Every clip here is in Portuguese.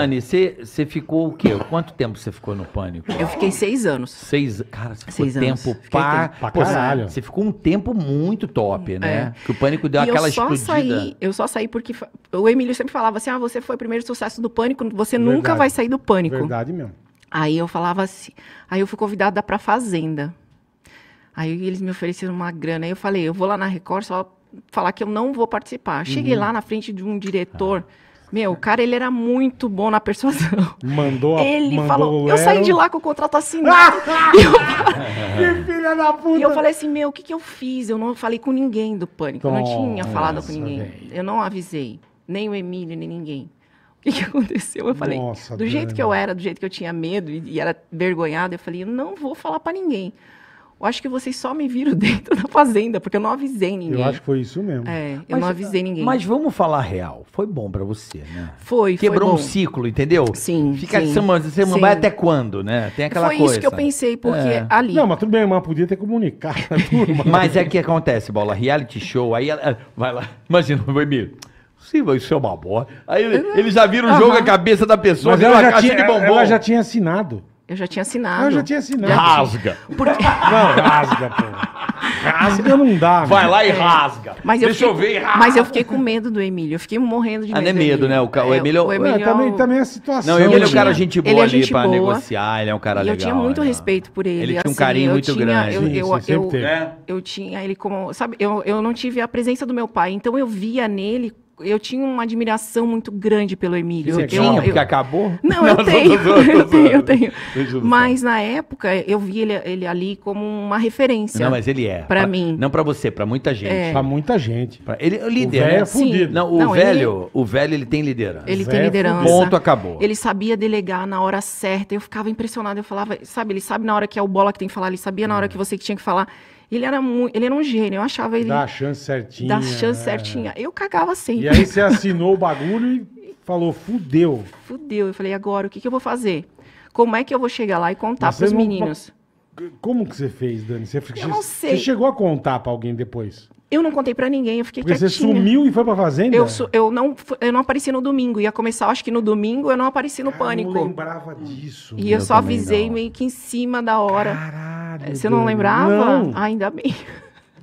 Dani, você ficou o quê? Quanto tempo você ficou no pânico? Eu fiquei seis anos. Seis, cara, você ficou seis tempo anos. pá. Pra caralho. Você ficou um tempo muito top, é. né? É. Que o pânico deu e aquela eu só explodida. Saí, eu só saí porque o Emílio sempre falava assim: ah, você foi o primeiro sucesso do pânico, você Verdade. nunca vai sair do pânico. Verdade mesmo. Aí eu falava assim. Aí eu fui convidada pra Fazenda. Aí eles me ofereceram uma grana. Aí eu falei: eu vou lá na Record só falar que eu não vou participar. Cheguei uhum. lá na frente de um diretor. Ah meu, o cara, ele era muito bom na persuasão. Mandou a Ele mandou falou, eu saí de lá com o contrato assinado. e eu, que filha da puta! E eu falei assim, meu, o que, que eu fiz? Eu não falei com ninguém do pânico. eu não tinha falado com ninguém. Véio. Eu não avisei. Nem o Emílio, nem ninguém. O que, que aconteceu? Eu falei, Nossa, do Deus jeito Deus. que eu era, do jeito que eu tinha medo e, e era vergonhado eu falei, eu não vou falar para ninguém eu acho que vocês só me viram dentro da fazenda, porque eu não avisei ninguém. Eu acho que foi isso mesmo. É, eu mas, não avisei ninguém. Mas vamos falar real. Foi bom para você, né? Foi, Quebrou foi um ciclo, entendeu? Sim. Fica sim, semana, você sim. não vai até quando, né? Tem aquela foi coisa. Foi isso que eu pensei, porque é. ali. Não, mas tudo bem, mas podia ter comunicado mas é que acontece, bola. Reality show, aí ela, vai lá. Imagina, vai me, Sim, isso é uma bola. Aí eles uhum. já viram o jogo, uhum. a cabeça da pessoa, mas ela já, tinha, de bombom. ela já tinha assinado. Eu já tinha assinado. Ah, eu já tinha assinado. Rasga. Porque... Não, rasga, pô. Rasga não dá. Vai lá e rasga. Mas Deixa eu, fiquei... eu ver. Rasga. Mas eu fiquei com medo do Emílio. Eu fiquei morrendo de medo. Ah, não é medo, né? O, ca... o é, Emílio, é, o Emílio é, também, também é a situação. Não, o Emílio é um né, cara gente boa ele é ali gente pra boa. negociar. Ele é um cara legal. eu tinha muito respeito por ele. Ele tinha um assim, carinho muito tinha, grande. Eu, eu, Sim, eu, eu, eu, tinha ele como. Sabe, eu, eu não tive a presença do meu pai. Então eu via nele eu tinha uma admiração muito grande pelo Emílio. Você eu é tinha, eu... porque acabou? Não, não eu, tenho, eu, tenho, eu tenho, Mas na época eu vi ele, ele, ali como uma referência. Não, mas ele é. Para mim. Não para você, para muita gente. É. Para muita gente. Pra ele, é líder, o velho né? é fudido. Não, o não, velho, ele... o velho ele tem liderança. Ele tem é liderança. Ponto acabou. Ele sabia delegar na hora certa. Eu ficava impressionada, eu falava, sabe, ele sabe na hora que é o bola que tem que falar, ele sabia na hora é. que você que tinha que falar. Ele era, ele era um gênio, eu achava ele. Dá a chance certinha. Dá a chance é. certinha. Eu cagava sempre. E aí você assinou o bagulho e falou, fudeu. Fudeu. Eu falei, agora, o que, que eu vou fazer? Como é que eu vou chegar lá e contar para os meninos? Como que você fez, Dani? Você, eu não sei. Você chegou a contar para alguém depois? Eu não contei para ninguém, eu fiquei Porque quietinha. você sumiu e foi pra fazenda? Eu, eu, não, eu não apareci no domingo. Ia começar, acho que no domingo eu não apareci no ah, pânico. Eu não lembrava disso. E eu, só avisei não. meio que em cima da hora. Caralho. É, você não lembrava? Não, Ah, ainda bem.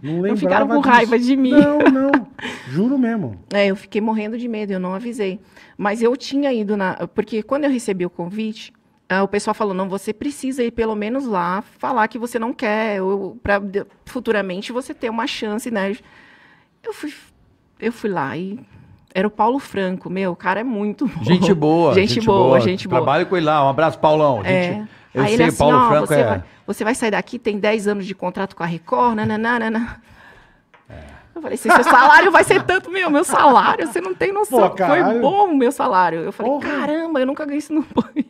não lembrava Não ficaram com disso. raiva de mim. Não, não. Juro mesmo. É, eu fiquei morrendo de medo, eu não avisei. Mas eu tinha ido na. Porque quando eu recebi o convite, ah, o pessoal falou, não, você precisa ir pelo menos lá falar que você não quer, para futuramente você ter uma chance, né? Eu fui, eu fui lá e era o Paulo Franco, meu, o cara é muito bom. Gente boa. Gente, gente boa, boa, gente boa. Trabalho com ele lá, um abraço, Paulão. É. eu Aí sei, assim, Paulo Franco você é... Vai, você vai sair daqui, tem 10 anos de contrato com a Record, nananana. Eu falei assim, seu salário vai ser tanto meu, meu salário, você não tem noção. Pô, foi bom o meu salário. Eu falei, Porra. caramba, eu nunca ganhei isso no banho.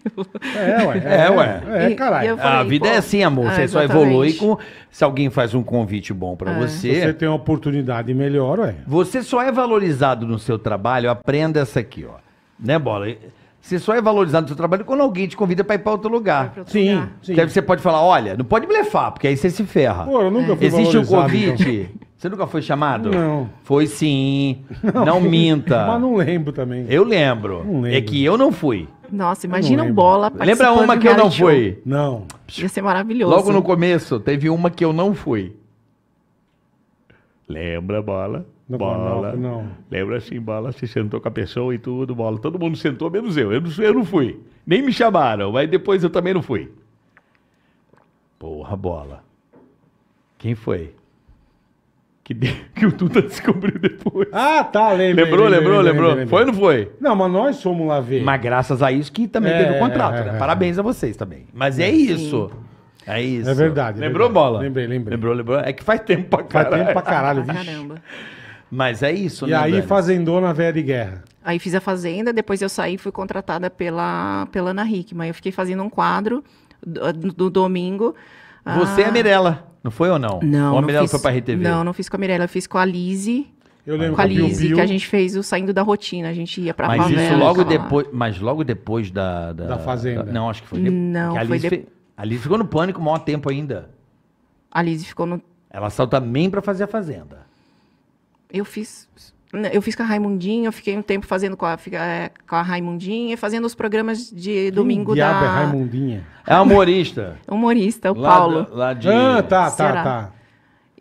É, ué. É, é ué. É, é caralho. Falei, a vida é assim, amor. você ah, só evolui com... Se alguém faz um convite bom para ah. você... Você tem uma oportunidade melhor, ué. Você só é valorizado no seu trabalho, aprenda essa aqui, ó. Né, Bola? Você só é valorizado no seu trabalho quando alguém te convida para ir para outro lugar. Pra outro sim, lugar. sim. Que aí você pode falar, olha, não pode blefar, porque aí você se ferra. Pô, eu nunca é. fui Existe um então. convite. Então. Você nunca foi chamado? Não. Foi sim. Não, não minta. Mas não lembro também. Eu lembro. lembro. É que eu não fui. Nossa, imagina um bola Lembra uma que eu não fui? Não. Ia ser maravilhoso. Logo no começo, teve uma que eu não fui. Lembra, bola? Do bola. não. Lembra assim, bola, se sentou com a pessoa e tudo, bola. Todo mundo sentou, menos eu. Eu não, eu não fui. Nem me chamaram, mas depois eu também não fui. Porra, bola. Quem foi? Que, de... que o Tuta descobriu depois. Ah, tá, lembrei. Lembrou, lembrou, lembrou. Foi ou não foi? Não, mas nós fomos lá ver. Mas graças a isso que também é, teve o um contrato, é, né? É, Parabéns a vocês também. Mas é isso. Sim. É isso. É verdade. É lembrou, verdade. bola? Lembrei, lembrei. Lembrou, lembrou. É que faz tempo pra caralho. Faz tempo pra caralho, vixe. Caramba. Mas é isso, e né? E aí, Dani? fazendona velha de guerra. Aí fiz a fazenda, depois eu saí fui contratada pela, pela Ana Hickman. Eu fiquei fazendo um quadro do, do domingo. Você ah... é a Mirella, não foi ou não? Não. Ou a Mirella foi pra RTV? Não, não fiz com a Mirella, eu fiz com a Lise. Eu lembro com a Lise, Bill, Bill. que a gente fez o saindo da rotina, a gente ia pra mas favela. Isso logo depois, mas logo depois da... Da, da fazenda. Da, não, acho que foi... depois. Não, que foi... A Lise ficou no pânico o maior tempo ainda. A Lise ficou no... Ela saiu também pra fazer a fazenda eu fiz né, eu fiz com a Raimundinha, eu fiquei um tempo fazendo com a, é, com a Raimundinha, fazendo os programas de domingo da. É Raimundinha. É humorista. humorista, é o lá Paulo. lá de... Ah, tá, tá Ceará. tá, tá.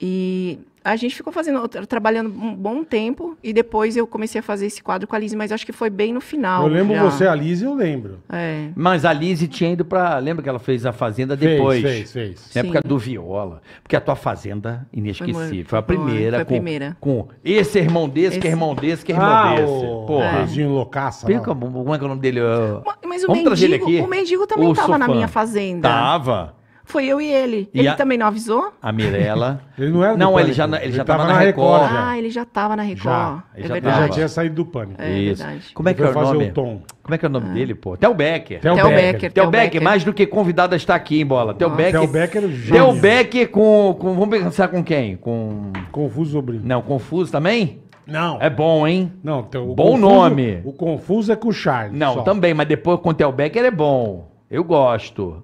E a gente ficou fazendo, trabalhando um bom tempo e depois eu comecei a fazer esse quadro com a Lise, mas acho que foi bem no final. Eu lembro já. você, a Lise, eu lembro. É. Mas a Lise tinha ido pra. Lembra que ela fez a Fazenda depois? Fez, fez. Na época Sim. do Viola. Porque a tua Fazenda, inesquecível. Foi, foi a primeira. Foi a primeira. Com, com esse irmão desse, esse... que é irmão desse, que é irmão ah, desse. Porra. Vizinho é. Loucaça. Pica, como é que é o nome dele? É mas, mas o, mendigo, o mendigo também o tava sofã. na minha Fazenda. Tava. Foi eu e ele. E ele a... também não avisou? A Mirella. ele não era Não, ele já, ele, ele já tava, tava na, Record. já. Ah, ele já tava na Record. Já. É ele, é já, ele já, tinha saído do pânico. É, Isso. verdade. Como é que é o nome? O Como é que é o nome ah. dele, pô? Theo Becker. Theo, Becker. Becker. Becker, mais do que convidado a estar aqui, em bola. Theo Becker. Theo Becker, é Theo Becker com, com. Vamos pensar com quem? Com. Confuso Sobrinho. Não, Confuso também? Não. É bom, hein? Não, então, bom Confuso, nome. O Confuso é com o Charles. Não, só. também, mas depois com o Theo Becker é bom. Eu gosto.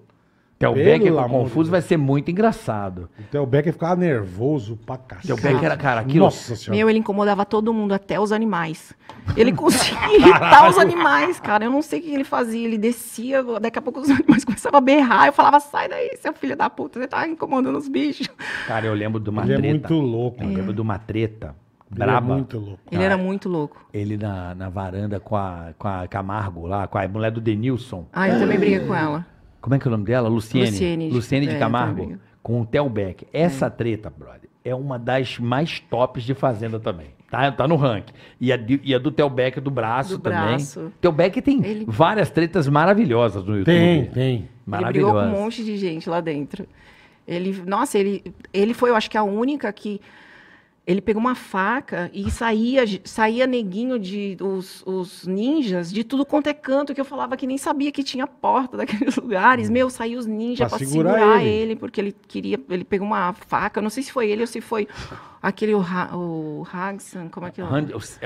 Tel Becker com Confuso vai ser muito engraçado. O Tel Becker ficava nervoso pra cacete. Tel Becker era, cara, aquilo... Nossa senhora. Meu, ele incomodava todo mundo, até os animais. Ele conseguia irritar os animais, cara. Eu não sei o que ele fazia. Ele descia, daqui a pouco os animais começavam a berrar. Eu falava, sai daí, seu filho da puta, você tá incomodando os bichos. Cara, eu lembro de uma ele é né? treta. Ele é muito louco. Eu é. lembro de uma treta braba. Ele, é muito louco. ele era muito louco. Ele na, na varanda com a, com a Camargo lá, com a mulher do Denilson. Ah, eu também briguei com ela. Como é que é o nome dela? Luciene. Luciene, Luciene de é, Camargo. Com o Theo Beck. Essa é. treta, brother, é uma das mais tops de Fazenda também. Tá, tá no ranking. E a, e a do Theo Beck do braço do também. Braço. Theo Beck tem Ele... várias tretas maravilhosas no YouTube. Tem, tem. Maravilhosas. Ele brigou com um monte de gente lá dentro. Ele, nossa, ele, ele foi, eu acho que a única que ele pegou uma faca e saía, saía neguinho de os, os, ninjas de tudo quanto é canto que eu falava que nem sabia que tinha porta daqueles lugares. Hum. Meu, saiu os ninjas para segurar, segurar ele. ele. porque ele queria, ele pegou uma faca. Não sei se foi ele ou se foi aquele o, o Hagson, como é que é?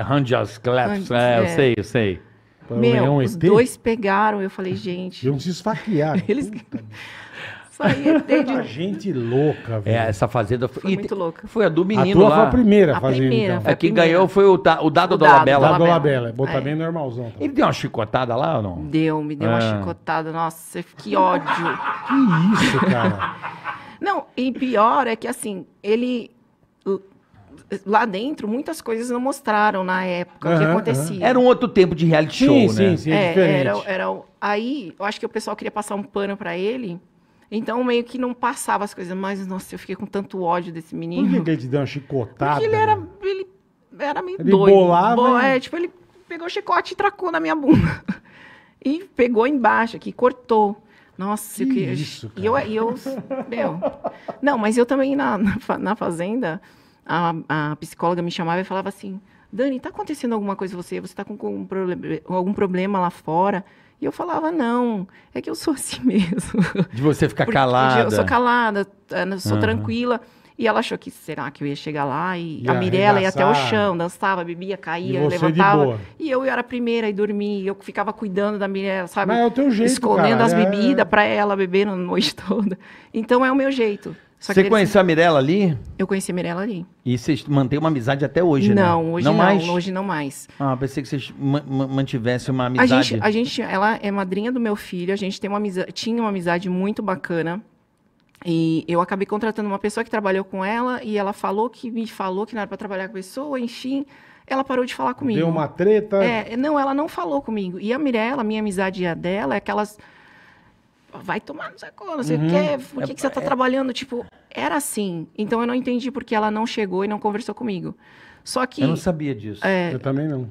Hanjas Claps, né? é, eu sei, eu sei. Meu, um os dois pegaram, eu falei, gente. Iam se esfaquear. Eles saía desde... gente louca, é, velho. É, essa fazenda foi, foi muito louca. Foi a do menino a tua lá. foi a primeira a fazenda. Primeira, então. é, quem ganhou foi o, o Dado, da Labela. Dado da Labela, botar é. bem normalzão. Tá? Ele deu uma chicotada lá ou não? Deu, me deu é. uma ah. chicotada. Nossa, que ódio. que isso, cara? não, e pior é que assim, ele lá dentro muitas coisas não mostraram na época uhum, o que acontecia. Uhum. Era um outro tempo de reality sim, show, sim, né? Sim, sim, é, é diferente. Era, era, aí eu acho que o pessoal queria passar um pano para ele então, meio que não passava as coisas. Mas, nossa, eu fiquei com tanto ódio desse menino. Por que ele te deu uma chicotada? Porque ele era, né? ele era meio ele doido. Bolava, Bo né? é, tipo, ele pegou o chicote e tracou na minha bunda. e pegou embaixo aqui, cortou. Nossa, que eu Isso, cara. E eu, eu... Meu. Não, mas eu também, na, na, fazenda, a, a psicóloga me chamava e falava assim... Dani, tá acontecendo alguma coisa com você? Você tá com, algum problema lá fora? E eu falava, não, é que eu sou assim mesmo. De você ficar Porque calada. Eu sou calada, eu eh, né, sou uhum. tranquila. E ela achou que, será que eu ia chegar lá? E ia a Mirella ia até o chão, dançava, bebia, caía, e levantava. E eu, eu era a primeira e dormia. E eu ficava cuidando da Mirella, sabe? Mas é o teu jeito, Escondendo cara. as é. bebidas é... para ela beber a noite toda. Então é o meu jeito. Só Você conheceu a Mirella ali? Eu conheci a Mirella ali. E vocês mantêm uma amizade até hoje, né? não, né? Hoje não, não mais? hoje não mais. Ah, pensei que vocês mantivessem uma amizade. A gente, a gente, ela é madrinha do meu filho, a gente tem uma amizade, tinha uma amizade muito bacana. E eu acabei contratando uma pessoa que trabalhou com ela e ela falou que me falou que não era para trabalhar com a pessoa, enfim, ela parou de falar comigo. Deu uma treta? É, não, ela não falou comigo. E a Mirella, minha amizade e é a dela, é aquelas vai tomar no sacola, você uhum. quer, por que, é, que você está é... trabalhando? Tipo, era assim. Então eu não entendi porque ela não chegou e não conversou comigo. Só que. Eu não sabia disso. É, eu também não.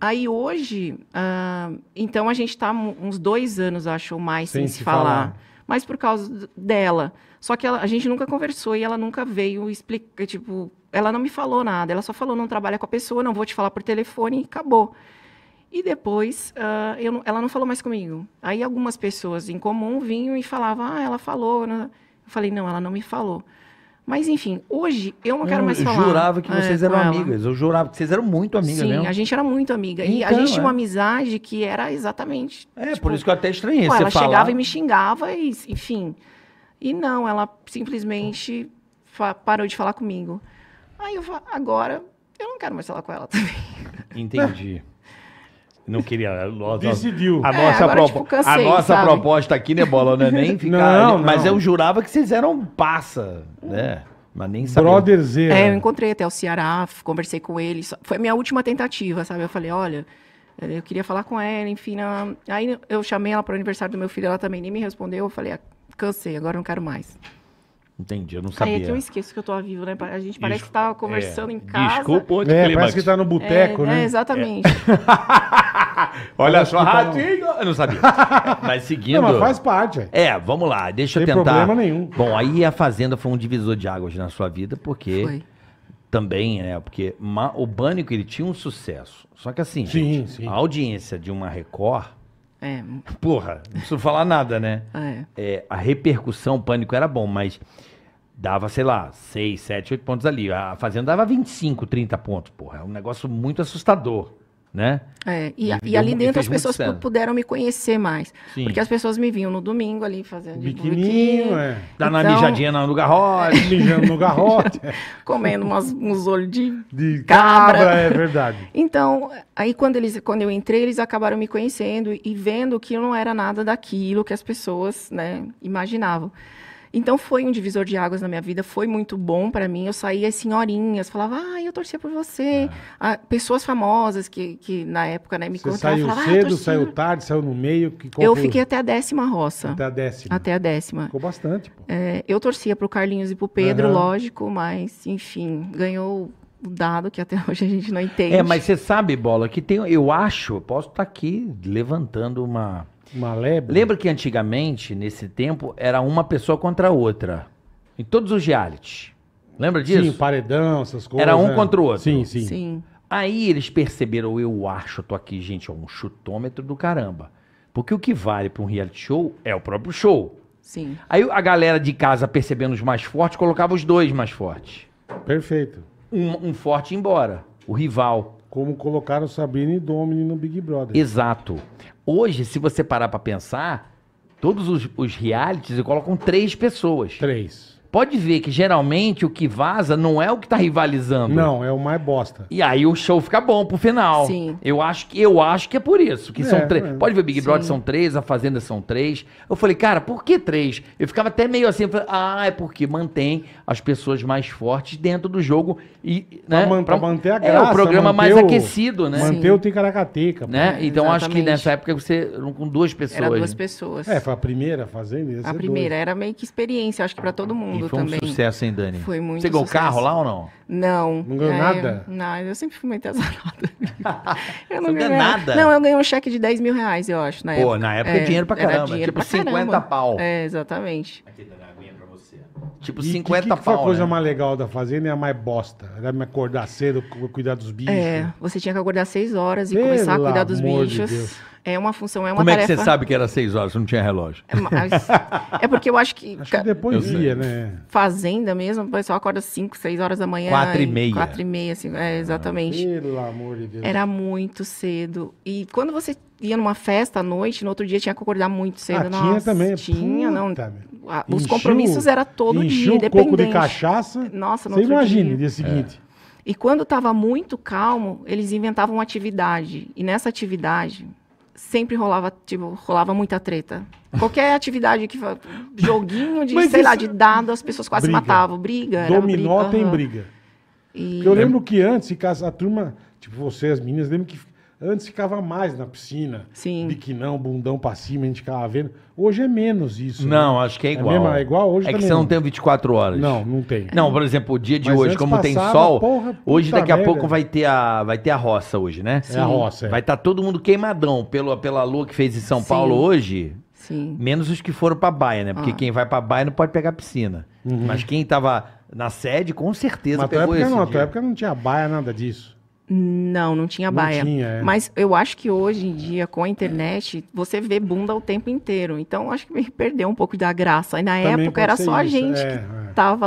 Aí hoje, uh, então a gente está uns dois anos, acho, mais sem, sem se falar. falar. Mas por causa dela. Só que ela, a gente nunca conversou e ela nunca veio explicar, tipo, ela não me falou nada. Ela só falou, não trabalha com a pessoa, não vou te falar por telefone e acabou. E depois, uh, eu, ela não falou mais comigo. Aí algumas pessoas em comum vinham e falavam, ah, ela falou. Né? Eu falei, não, ela não me falou. Mas enfim, hoje eu não quero hum, eu mais falar. Eu jurava que é, vocês é, eram amigas. Eu jurava que vocês eram muito amigas Sim, mesmo. a gente era muito amiga. Então, e a então, gente tinha é. uma amizade que era exatamente. É, tipo, por isso que eu até estranhei. Pô, ela falar... chegava e me xingava, e, enfim. E não, ela simplesmente parou de falar comigo. Aí eu agora eu não quero mais falar com ela também. Entendi. Não queria. Nós, Decidiu. A é, nossa, é, agora, tipo, cansei, a nossa proposta aqui, né, Bola? Não é nem ficar. Não, não. Mas eu jurava que vocês eram passa, né? Mas nem sabia. brotherzinho É, eu encontrei até o Ceará, conversei com ele. Foi a minha última tentativa, sabe? Eu falei, olha, eh, eu queria falar com ela, enfim. Aí eu chamei ela para o aniversário do meu filho, ela também nem me respondeu. Eu falei, ah, cansei, agora não quero mais. Entendi, eu não é sabia. É que eu esqueço que eu tô ao vivo, né? A gente parece que tava é, conversando é. em casa. Desculpa, o é, parece que tá no boteco, é, né? É, exatamente. É. Olha só, tá ratinho! eu não sabia. mas seguindo. Não, mas faz parte. É, vamos lá, deixa Sem eu tentar. Não problema nenhum. Bom, aí a Fazenda foi um divisor de águas na sua vida, porque. Foi. Também, né? Porque o Bânico, ele tinha um sucesso. Só que assim, sim, gente, sim. a audiência de uma Record é. Porra, não preciso falar nada, né? É. É, a repercussão, o pânico era bom, mas dava, sei lá, 6, 7, 8 pontos ali. A Fazenda dava 25, 30 pontos, porra. É um negócio muito assustador né? É, e, e, ali dentro as pessoas puderam me conhecer mais. Sim. Porque as pessoas me vinham no domingo ali fazendo biquininho, um é. Dar então, mijadinha no garrote. mijando no garrote. comendo umas, uns olhos de, de cabra. cabra. É verdade. Então, aí quando, eles, quando eu entrei, eles acabaram me conhecendo e vendo que eu não era nada daquilo que as pessoas né, imaginavam. Então foi um divisor de águas na minha vida, foi muito bom para mim. Eu saía as senhorinhas, falava, ah, eu torcia por você. Ah. Ah, pessoas famosas que, que na época né, me você contavam. Saiu falava, ah, cedo, ah, saiu tarde, saiu no meio. Que eu fiquei até a décima roça. Até a décima. Até a décima. Ficou bastante. É, eu torcia pro Carlinhos e pro Pedro, uhum. lógico, mas enfim, ganhou o dado que até hoje a gente não entende. É, mas você sabe, Bola, que tem, eu acho, posso estar tá aqui levantando uma, uma lebre. Lembra que antigamente, nesse tempo, era uma pessoa contra a outra. Em todos os reality? Lembra disso? Sim, paredão, essas coisas. Era um né? contra o outro. Sim, sim. sim. Aí eles perceberam, eu acho, eu tô aqui, gente, um chutômetro do caramba. Porque o que vale para um reality show é o próprio show. Sim. Aí a galera de casa, percebendo os mais fortes, colocava os dois mais fortes. Perfeito. Um, um forte embora, o rival. Como colocaram Sabrina e Domini no Big Brother. Exato. Hoje, se você parar para pensar, todos os, os realities colocam três pessoas. Três pode ver que geralmente o que vaza não é o que tá rivalizando. Não, é o mais bosta. E aí o show fica bom pro final. Sim. Eu acho que, eu acho que é por isso. Que é, são três. É. Pode ver, Big Brother são três, a Fazenda são três. Eu falei, cara, por que três? Eu ficava até meio assim, falei, ah, é porque mantém as pessoas mais fortes dentro do jogo e. Né, pra, man pra, manter a graça. É o programa mais o, aquecido, né? Manter Sim. o ticaracateca. Né? Então Exatamente. acho que nessa época você. Com duas pessoas. Era duas né? pessoas. É, foi a primeira Fazenda. A primeira, dois. era meio que experiência, acho que pra todo mundo também, foi um também. sucesso, hein, Dani? Foi muito Você ganhou carro lá ou não? Não. Não ganhou é, nada? Eu, não, eu sempre fui muito azarada. eu não, ganhei nada? Não, eu ganhei um cheque de 10 mil reais, eu acho, na Pô, época. na época é, dinheiro pra caramba. Dinheiro tipo pra 50 caramba. pau. É, exatamente. Aqui tá na aguinha pra você. Tipo, e 50 que, que, pau. Que a coisa né? mais legal da fazenda é a mais bosta. Era me acordar cedo, cuidar dos é, bichos. É, você tinha que acordar 6 horas e Pelo começar a cuidar dos bichos. De é uma função, é uma Como tarefa... é que você sabe que era seis horas, não tinha relógio? É, mas... é porque eu acho que... Acho que depois eu ia, né? Fazenda mesmo, o pessoal acorda cinco, seis horas da manhã. Quatro e meia. Quatro e meia, assim, é, exatamente. Ah, pelo amor de Deus. Era muito cedo. E quando você ia numa festa à noite, no outro dia tinha que acordar muito cedo. Ah, Nossa, tinha também. Tinha, Puta, não. A, os encheu, compromissos era todo dia, o coco de cachaça. Nossa, não Você imagina dia. dia seguinte. É. E quando estava muito calmo, eles inventavam uma atividade. E nessa atividade, sempre rolava, tipo, rolava muita treta. Qualquer atividade que joguinho de, sei lá, de dado, as pessoas quase briga. matavam, briga, Dominó briga, tem uhum. briga. E... Eu lembro que antes, a turma, tipo, você, as meninas, lembro que Antes ficava mais na piscina. Sim. Biquinão, bundão pra cima, a gente ficava vendo. Hoje é menos isso. Né? Não, né? acho que é, é igual. É, mesmo, é igual hoje É que você não tem 24 horas. Não, não tem. Não, por exemplo, o dia de Mas hoje, como passava, tem sol, porra, hoje daqui a merda. pouco vai ter a, vai ter a roça hoje, né? Sim. É a roça. É. Vai estar tá todo mundo queimadão pelo, pela lua que fez em São Sim. Paulo hoje. Sim. Menos os que foram pra baia, né? Porque ah. quem vai pra baia não pode pegar piscina. Uhum. Mas quem tava na sede, com certeza Mas pegou esse não, época não tinha baia, nada disso. Não, não tinha não baia. Tinha, é. Mas eu acho que hoje em dia, com a internet, você vê bunda o tempo inteiro. Então, acho que perdeu um pouco da graça. E na Também época era só isso. a gente é, que é. é. tava.